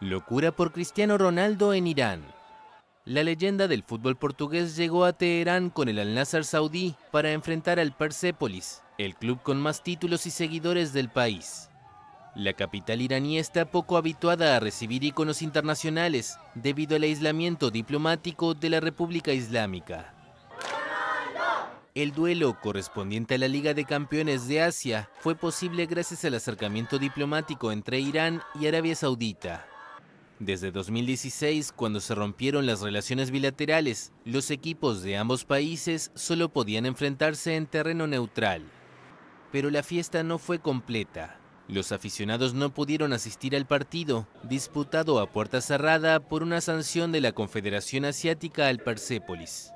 Locura por Cristiano Ronaldo en Irán. La leyenda del fútbol portugués llegó a Teherán con el al nasr saudí para enfrentar al Persepolis, el club con más títulos y seguidores del país. La capital iraní está poco habituada a recibir íconos internacionales debido al aislamiento diplomático de la República Islámica. El duelo, correspondiente a la Liga de Campeones de Asia, fue posible gracias al acercamiento diplomático entre Irán y Arabia Saudita. Desde 2016, cuando se rompieron las relaciones bilaterales, los equipos de ambos países solo podían enfrentarse en terreno neutral. Pero la fiesta no fue completa. Los aficionados no pudieron asistir al partido, disputado a puerta cerrada por una sanción de la Confederación Asiática al Persepolis.